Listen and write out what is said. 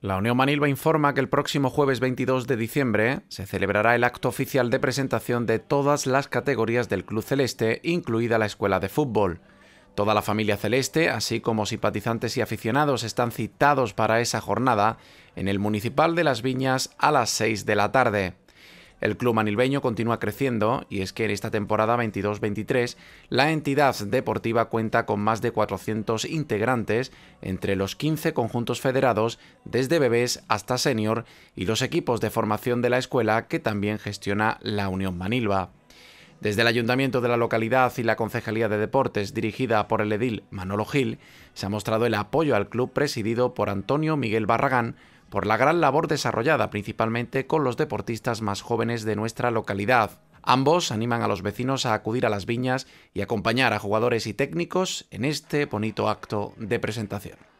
La Unión Manilva informa que el próximo jueves 22 de diciembre se celebrará el acto oficial de presentación de todas las categorías del Club Celeste, incluida la Escuela de Fútbol. Toda la familia celeste, así como simpatizantes y aficionados, están citados para esa jornada en el Municipal de Las Viñas a las 6 de la tarde. El club manilbeño continúa creciendo y es que en esta temporada 22-23 la entidad deportiva cuenta con más de 400 integrantes entre los 15 conjuntos federados desde bebés hasta senior y los equipos de formación de la escuela que también gestiona la Unión Manilva. Desde el ayuntamiento de la localidad y la Concejalía de Deportes dirigida por el edil Manolo Gil, se ha mostrado el apoyo al club presidido por Antonio Miguel Barragán, por la gran labor desarrollada principalmente con los deportistas más jóvenes de nuestra localidad. Ambos animan a los vecinos a acudir a las viñas y acompañar a jugadores y técnicos en este bonito acto de presentación.